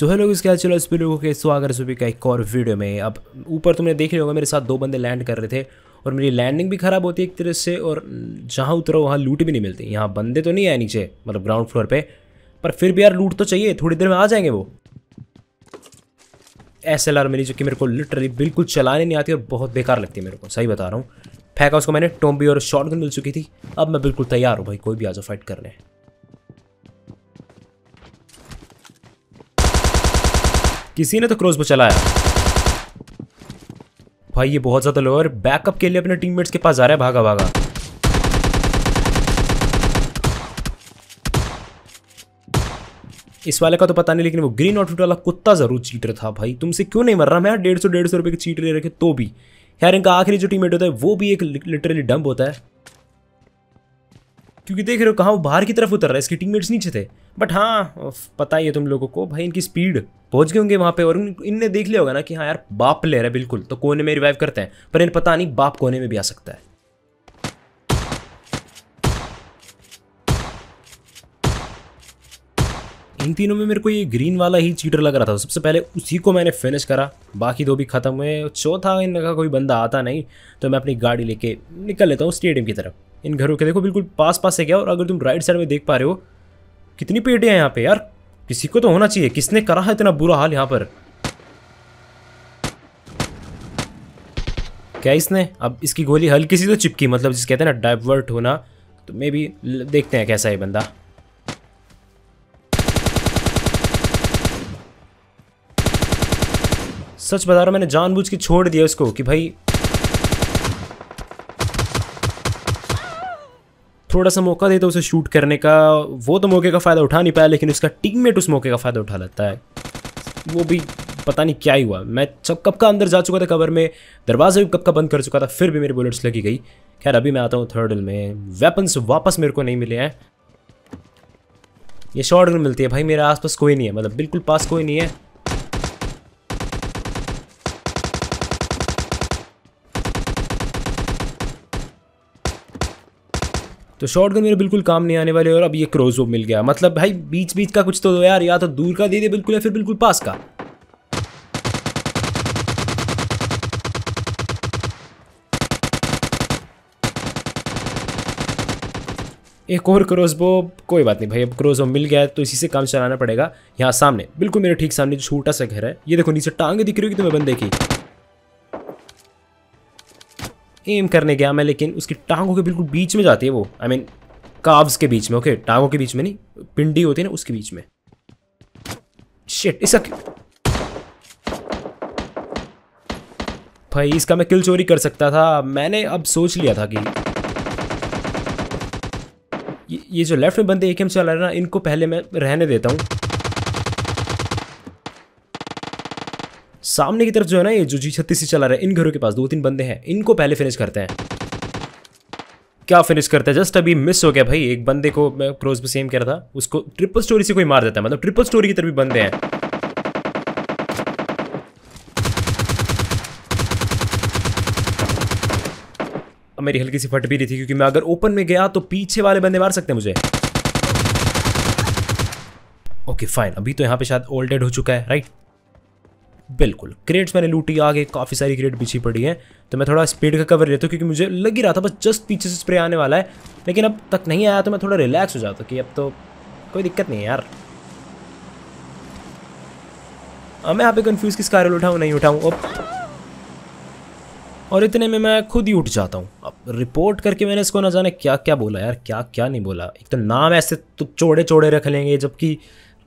So hello लोग इसके चलो इस वीडियो के स्वागत है सभी का एक और वीडियो में अब ऊपर तुमने देख लिया होगा मेरे साथ दो बंदे लैंड कर रहे थे और मेरी लैंडिंग भी ख़राब होती है एक तरह से और जहाँ उतरो वहाँ लूट भी नहीं मिलती यहाँ बंदे तो नहीं आए नीचे मतलब ग्राउंड फ्लोर पर पर फिर भी यार लूट तो चाहिए थोड़ी देर में आ जाएंगे वो एस एल आर मेरी जो कि मेरे को लिटरली बिल्कुल चलाने नहीं आती और बहुत बेकार लगती है मेरे को सही बता रहा हूँ फेंका उसको मैंने टोम्बी और शॉर्ट गन मिल चुकी थी अब मैं बिल्कुल तैयार हूँ भाई कोई भी आ जाओ फाइट करने किसी ने तो पर चलाया भाई ये बहुत ज़्यादा लोअर बैकअप के लिए अपने टीममेट्स के पास जा रहा है भागा भागा इस वाले का तो पता नहीं लेकिन वो ग्रीन आउटफिट वाला कुत्ता जरूर चीटर था भाई तुमसे क्यों नहीं मर रहा मैं यार डेढ़ सौ डेढ़ सौ रुपये की चीट ले रखे तो भी यार इनका आखिरी जो टीममेट होता है वो भी एक लिटरली डंप होता है क्योंकि देख रहे हो कहाँ वो बाहर की तरफ उतर रहा है इसके टीममेट्स नीचे थे बट हाँ पता ही है तुम लोगों को भाई इनकी स्पीड पहुंच गए होंगे वहाँ पे और इनने देख लिया होगा ना कि हाँ यार बाप रहा है बिल्कुल तो कोने में रिवाइव करते हैं पर इन्हें पता नहीं बाप कोने में भी आ सकता है इन तीनों में मेरे को ये ग्रीन वाला ही चीटर लग रहा था सबसे पहले उसी को मैंने फिनिश करा बाकी दो भी ख़त्म हुए चौथा इनका कोई बंदा आता नहीं तो मैं अपनी गाड़ी लेके निकल लेता हूँ स्टेडियम की तरफ इन घरों के देखो बिल्कुल पास पास से गया और अगर तुम राइट साइड में देख पा रहे हो कितनी पेटियाँ यहाँ पे यार किसी को तो होना चाहिए किसने करा है इतना बुरा हाल यहाँ पर क्या इसने अब इसकी गोली हल्की सी तो चिपकी मतलब जिस कहते हैं ना डाइवर्ट होना तो मे भी देखते हैं कैसा है बंदा सच बता रहा मैंने जानबूझ के छोड़ दिया उसको कि भाई थोड़ा सा मौका देता है उसे शूट करने का वो तो मौके का फ़ायदा उठा नहीं पाया लेकिन उसका टीममेट उस मौके का फ़ायदा उठा लेता है वो भी पता नहीं क्या ही हुआ मैं सब कब का अंदर जा चुका था कवर में दरवाज़ा भी कब का बंद कर चुका था फिर भी मेरी बुलेट्स लगी गई खैर अभी मैं आता हूँ थर्ड में वेपन्स वापस मेरे को नहीं मिले हैं ये शॉर्ट रिल मिलती है भाई मेरे आसपास कोई नहीं है मतलब बिल्कुल पास कोई नहीं है तो शॉर्ट गन मेरे बिल्कुल काम नहीं आने वाले और अब ये क्रोजो मिल गया मतलब भाई बीच बीच का कुछ तो दो यार या तो दूर का दे दे बिल्कुल या फिर बिल्कुल पास का एक और क्रोजबो कोई बात नहीं भाई अब क्रोजबो मिल गया है तो इसी से काम चलाना पड़ेगा यहाँ सामने बिल्कुल मेरे ठीक सामने छोटा सा घर है ये देखो नीचे टांग दिख रही होगी तुम्हें तो बंदे की एम करने गया मैं लेकिन उसकी टांगों के बिल्कुल बीच में जाती है वो I I mean mean, cows के बीच में ओके okay? टांगों के बीच में नहीं पिंडी होती है ना उसके बीच में शेट इसका भाई इसका मैं किल चोरी कर सकता था मैंने अब सोच लिया था कि ये, ये जो लेफ्ट में बंदे एक एम चला रहे ना इनको पहले मैं रहने देता हूँ सामने की तरफ जो है ना ये जो जी छत्तीस चला रहा है इन घरों के पास दो तीन बंदे हैं इनको पहले फिनिश करते हैं क्या फिनिश करते हैं जस्ट अभी मिस हो गया भाई एक बंदे को मैं क्रोज पे सेम कह रहा था उसको ट्रिपल स्टोरी से कोई मार देता है मतलब ट्रिपल स्टोरी की तरफ भी बंदे हैं मेरी हल्की सी फट भी रही थी क्योंकि मैं अगर ओपन में गया तो पीछे वाले बंदे मार सकते हैं मुझे ओके फाइन अभी तो यहाँ पे शायद ओल्ड डेड हो चुका है राइट बिल्कुल क्रेट्स मैंने लूटी आगे काफ़ी सारी क्रेट पीछे पड़ी है तो मैं थोड़ा स्पीड का कवर लेता हूँ क्योंकि मुझे लग ही रहा था बस जस्ट पीछे से स्प्रे आने वाला है लेकिन अब तक नहीं आया तो मैं थोड़ा रिलैक्स हो जाता कि अब तो कोई दिक्कत नहीं है यार अब मैं यहाँ पे कन्फ्यूज़ किस कार उठाऊँ नहीं उठाऊँ और इतने में मैं खुद ही उठ जाता हूँ अब रिपोर्ट करके मैंने इसको ना जाने क्या क्या बोला यार क्या क्या नहीं बोला एक तो नाम ऐसे तो चौड़े चौड़े रख लेंगे जबकि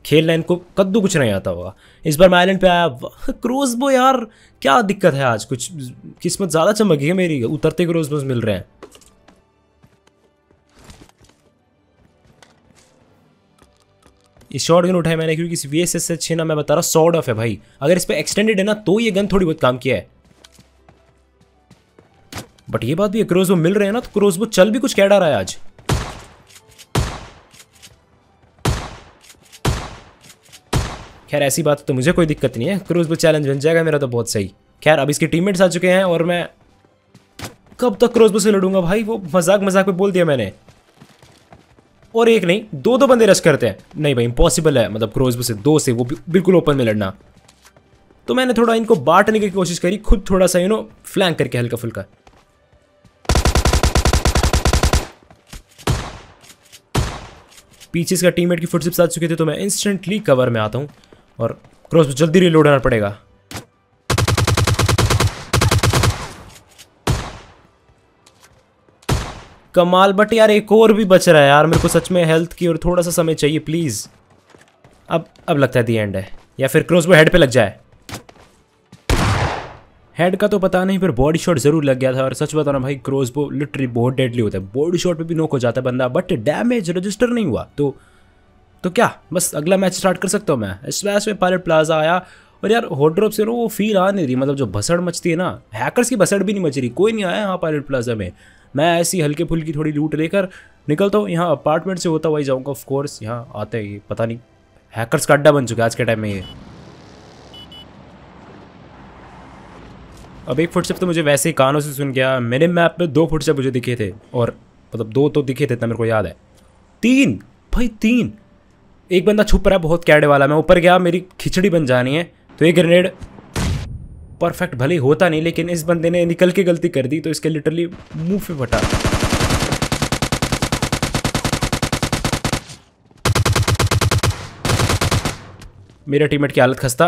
खेलना इनको कद्दू कुछ नहीं आता होगा इस बार मैं आइलैंड पे आया क्रोजबो यार क्या दिक्कत है आज कुछ किस्मत ज़्यादा चमकी है मेरी उतरते क्रोजबोज मिल रहे हैं इस शॉर्ट गन उठाया मैंने क्योंकि इस वी एस एस एच ना मैं बता रहा शॉर्ट ऑफ है भाई अगर इस पर एक्सटेंडेड है ना तो ये गन थोड़ी बहुत काम किया है बट ये बात भी है क्रोजबो मिल रहे हैं ना तो क्रोजबो चल भी कुछ कह डा रहा है आज खैर ऐसी बात तो मुझे कोई दिक्कत नहीं है क्रूज पर चैलेंज बन जाएगा मेरा तो बहुत सही खैर अब इसके टीममेट्स आ चुके हैं और मैं कब तक क्रोसबो से लड़ूंगा भाई वो मजाक मजाक में बोल दिया मैंने और एक नहीं दो दो बंदे रश करते हैं नहीं भाई इम्पॉसिबल है मतलब क्रोसबो से दो से वो बिल्कुल ओपन में लड़ना तो मैंने थोड़ा इनको बांटने की कोशिश करी खुद थोड़ा सा यू नो फ्लैंक करके हल्का फुल्का पीछे इसका टीममेट की फुटसिप्स आ चुके थे तो मैं इंस्टेंटली कवर में आता हूं और क्रॉस पे जल्दी रिलोड होना पड़ेगा कमाल बट यार एक और भी बच रहा है यार मेरे को सच में हेल्थ की और थोड़ा सा समय चाहिए प्लीज़ अब अब लगता है दी एंड है या फिर क्रोसबो हेड पे लग जाए हेड का तो पता नहीं पर बॉडी शॉट जरूर लग गया था और सच बता भाई क्रोसबो लिटरी बहुत डेडली होता है बॉडी शॉट पे भी नोक हो जाता है बंदा बट डैमेज रजिस्टर नहीं हुआ तो तो क्या बस अगला मैच स्टार्ट कर सकता हूँ मैं इस में पायलट प्लाजा आया और यार होटड्रॉप से ना वो फील आ नहीं रही मतलब जो भसड़ मचती है ना हैकर्स की भसड़ भी नहीं मच रही कोई नहीं आया यहाँ पायलट प्लाजा में मैं ऐसी हल्के फुल्की थोड़ी लूट लेकर निकलता हूँ यहाँ अपार्टमेंट से होता वही जाऊँगा ऑफकोर्स यहाँ आते ही पता नहीं हैकर्स का अड्डा बन चुका है आज के टाइम में ये अब एक फुटस्टेप तो मुझे वैसे ही कानों से सुन गया मेरे मैप में दो फुटस्टेप मुझे दिखे थे और मतलब दो तो दिखे थे इतना मेरे को याद है तीन भाई तीन एक बंदा छुप रहा है बहुत कैडे वाला मैं ऊपर गया मेरी खिचड़ी बन जानी है तो ये ग्रेनेड परफेक्ट भले होता नहीं लेकिन इस बंदे ने निकल के गलती कर दी तो इसके लिटरली मुंह पे फटा मेरा टीममेट की हालत खस्ता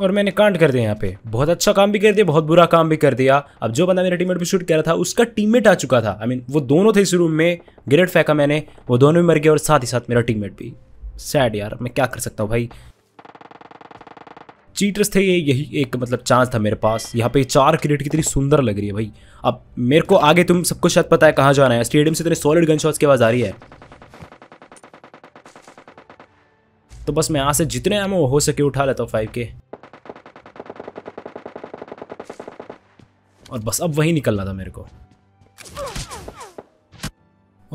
और मैंने कांड कर दिया यहाँ पे बहुत अच्छा काम भी कर दिया बहुत बुरा काम भी कर दिया अब जो बंदा मेरा टीममेट भी शूट कर रहा था उसका टीममेट आ चुका था आई I मीन mean, वो दोनों थे इस रूम में ग्रेट फेंका मैंने वो दोनों भी मर गए और साथ ही साथ मेरा टीममेट भी सैड यार मैं क्या कर सकता हूँ भाई चीटर्स थे ये यही एक मतलब चांस था मेरे पास यहाँ पे चार क्रिकेट कितनी सुंदर लग रही है भाई अब मेरे को आगे तुम सबको शायद पता है कहाँ जाना है स्टेडियम से इतने सॉलिड गन शॉट्स की आवाज़ आ रही है तो बस मैं यहाँ से जितने एमओ हो सके उठा लेता हूँ फाइव के और बस अब वहीं निकलना था मेरे को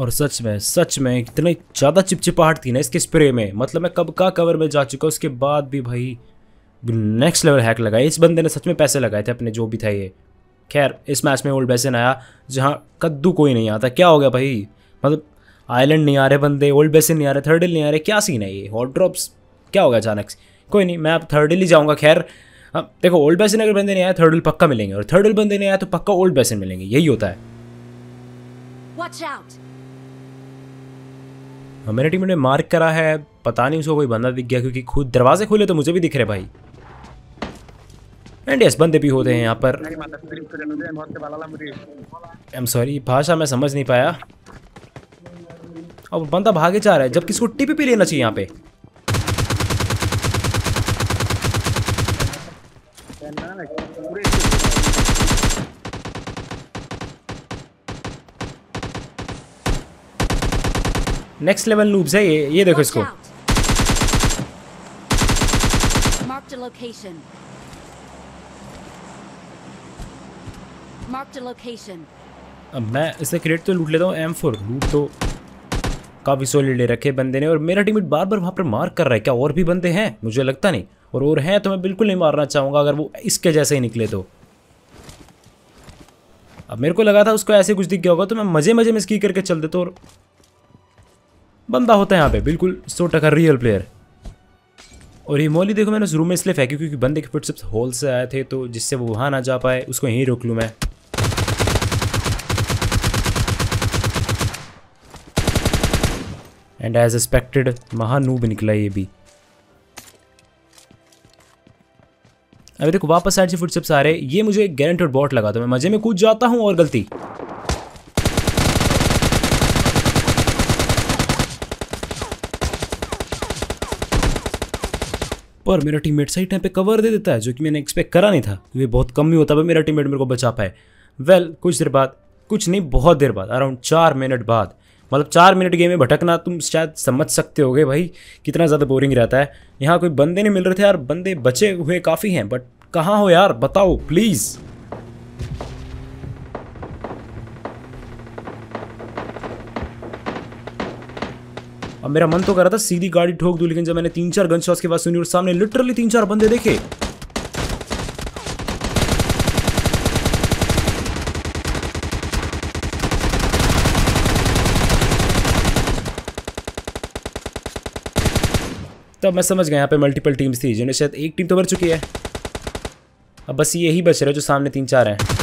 और सच में सच में इतनी ज़्यादा चिपचिपाहट थी ना इसके स्प्रे में मतलब मैं कब का कवर में जा चुका उसके बाद भी भाई नेक्स्ट लेवल हैक लगाए इस बंदे ने सच में पैसे लगाए थे अपने जो भी था ये खैर इस मैच में ओल्ड बेसन आया जहाँ कद्दू कोई नहीं आता क्या हो गया भाई मतलब आइलैंड नहीं आ रहे बंदे ओल्ड बेसन नहीं आ रहे थर्ड नहीं आ रहे क्या सीन है ये हॉट ड्रॉप्स क्या हो गया अचानक कोई नहीं मैं अब थर्ड ही जाऊँगा खैर हाँ देखो ओल्ड बेसिन अगर बंदे नहीं आया थर्ड पक्का मिलेंगे और थर्ड बंदे नहीं आया तो पक्का ओल्ड बेसिन मिलेंगे यही होता है हाँ मैंने टीम ने मार्क करा है पता नहीं उसको कोई बंदा दिख गया क्योंकि खुद दरवाजे खुले तो मुझे भी दिख रहे भाई एंड यस बंदे भी होते हैं यहाँ पर आई एम सॉरी भाषा मैं समझ नहीं पाया अब बंदा भागे जा रहा है जबकि इसको टीपी लेना चाहिए यहाँ पे नेक्स्ट लेवल नूब्स है ये ये देखो इसको अब मैं इसे क्रेडिट तो लूट लेता हूँ एम फोर लूट तो काफ़ी सोले ले रखे बंदे ने और मेरा टीमिट बार बार वहाँ पर मार कर रहा है क्या और भी बंदे हैं मुझे लगता नहीं और और हैं तो मैं बिल्कुल नहीं मारना चाहूँगा अगर वो इसके जैसे ही निकले तो अब मेरे को लगा था उसको ऐसे कुछ दिख गया होगा तो मैं मज़े मज़े में स्की करके चल देता और बंदा होता है यहाँ पे बिल्कुल सौ टका रियल प्लेयर और ये मोली देखो मैंने उस रूम में इसलिए फेंकी क्योंकि बंदे के फुटस्टेप्स हॉल से आए थे तो जिससे वो वहाँ ना जा पाए उसको यहीं रोक लूँ मैं एंड एज एक्सपेक्टेड महानूब निकला ये भी अभी देखो वापस साइड से फुटस्टेप्स आ रहे ये मुझे गारंटेड बॉट लगा तो मैं मज़े में कूद जाता हूँ और गलती पर मेरा टीममेट सही टाइम पे कवर दे देता है जो कि मैंने एक्सपेक्ट करा नहीं था ये बहुत कम ही होता है मेरा टीममेट मेरे को बचा पाए वेल well, कुछ देर बाद कुछ नहीं बहुत देर बाद अराउंड चार मिनट बाद मतलब चार मिनट गेम में भटकना तुम शायद समझ सकते गए भाई कितना ज़्यादा बोरिंग रहता है यहाँ कोई बंदे नहीं मिल रहे थे यार बंदे बचे हुए काफ़ी हैं बट कहाँ हो यार बताओ प्लीज़ अब मेरा मन तो कर रहा था सीधी गाड़ी ठोक दू लेकिन जब मैंने तीन चार गन के बाद सुनी और सामने लिटरली तीन चार बंदे देखे तब मैं समझ गया यहाँ पे मल्टीपल टीम्स थी जिन्हें शायद एक टीम तो मर चुकी है अब बस यही बच रहे जो सामने तीन चार हैं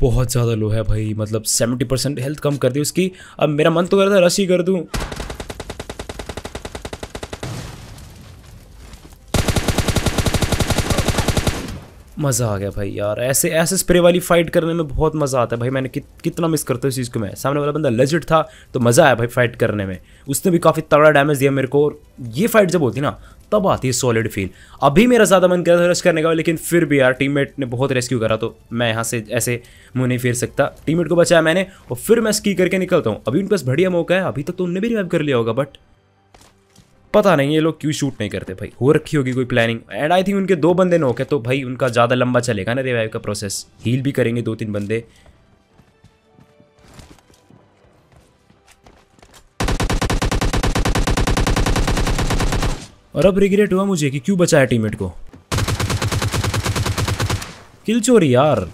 बहुत ज़्यादा लो है भाई मतलब सेवेंटी परसेंट हेल्थ कम कर दी उसकी अब मेरा मन तो कर रहा था रश ही कर दूँ मज़ा आ गया भाई यार ऐसे ऐसे स्प्रे वाली फाइट करने में बहुत मज़ा आता है भाई मैंने कि, कितना मिस करता हूँ इस चीज़ को मैं सामने वाला बंदा लजिट था तो मज़ा आया भाई फाइट करने में उसने भी काफ़ी तगड़ा डैमेज दिया मेरे को और ये फाइट जब होती ना तब आती है सॉलिड फील अभी मेरा ज़्यादा मन कर रहा था रश करने का लेकिन फिर भी यार टीम ने बहुत रेस्क्यू करा तो मैं यहाँ से ऐसे मुँह नहीं फिर सकता टीम को बचाया मैंने और फिर मैं स्की करके निकलता हूँ अभी उनके पास बढ़िया मौका है अभी तक तो उनने भी रिवाइव कर लिया होगा बट पता नहीं ये लोग क्यों शूट नहीं करते भाई हो रखी होगी कोई प्लानिंग एंड आई थिंक उनके दो बंदे नोक है तो भाई उनका ज़्यादा लंबा चलेगा ना रिवाइव का प्रोसेस हील भी करेंगे दो तीन बंदे और अब रिग्रेट हुआ मुझे कि क्यों बचाया टीममेट को किल चोरी यार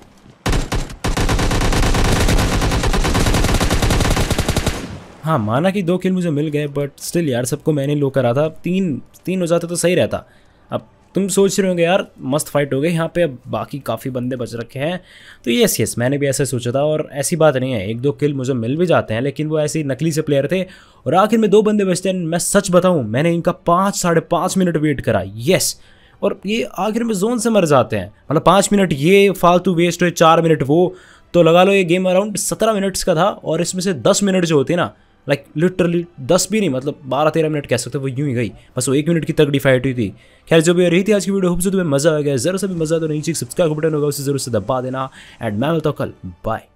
हाँ माना कि दो किल मुझे मिल गए बट स्टिल यार सबको मैंने लो करा था तीन तीन हो जाते तो सही रहता अब तुम सोच रहे होंगे यार मस्त फाइट हो गई यहाँ पे अब बाकी काफ़ी बंदे बच रखे हैं तो यस यस मैंने भी ऐसा सोचा था और ऐसी बात नहीं है एक दो किल मुझे मिल भी जाते हैं लेकिन वो ऐसे नकली से प्लेयर थे और आखिर में दो बंदे बचते हैं मैं सच बताऊँ मैंने इनका पाँच साढ़े पाँच मिनट वेट करा यस और ये आखिर में जोन से मर जाते हैं मतलब पाँच मिनट ये फालतू वेस्ट हुए चार मिनट वो तो लगा लो ये गेम अराउंड सत्रह मिनट्स का था और इसमें से दस मिनट जो होते हैं ना लाइक लिटरली दस भी नहीं मतलब बारह तेरह मिनट कह सकते हो वो यूँ ही गई बस वो एक मिनट की तगड़ी फाइट हुई थी खैर जो भी रही थी आज की वीडियो होप से तुम्हें मजा आ गया जरा सा भी मजा तो नहीं चीज सब्सक्राइब बटन होगा उसे जरूर से दबा देना एंड मैं मिलता हूँ कल बाय